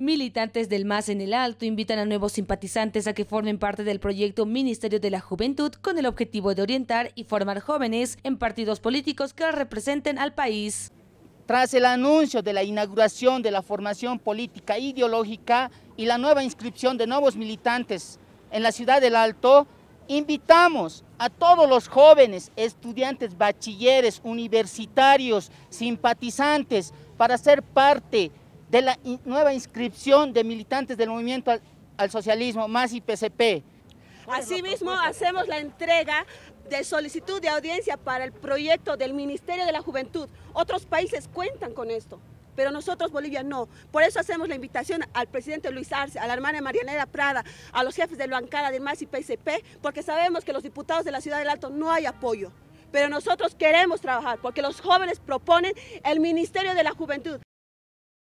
Militantes del MAS en el Alto invitan a nuevos simpatizantes a que formen parte del proyecto Ministerio de la Juventud con el objetivo de orientar y formar jóvenes en partidos políticos que representen al país. Tras el anuncio de la inauguración de la formación política e ideológica y la nueva inscripción de nuevos militantes en la ciudad del Alto, invitamos a todos los jóvenes, estudiantes, bachilleres, universitarios, simpatizantes, para ser parte de la nueva inscripción de militantes del movimiento al, socialismo socialismo, y PCP. Asimismo, hacemos la entrega de solicitud de audiencia para el proyecto del Ministerio de la Juventud. Otros países cuentan con esto, pero nosotros, Bolivia, no. Por eso hacemos la invitación al presidente Luis Arce, a la hermana Marianela Prada, a los jefes de la bancada de MAS y PSP, porque sabemos que los diputados de la Ciudad del Alto no hay apoyo. Pero nosotros queremos trabajar, porque los jóvenes proponen el Ministerio de la Juventud.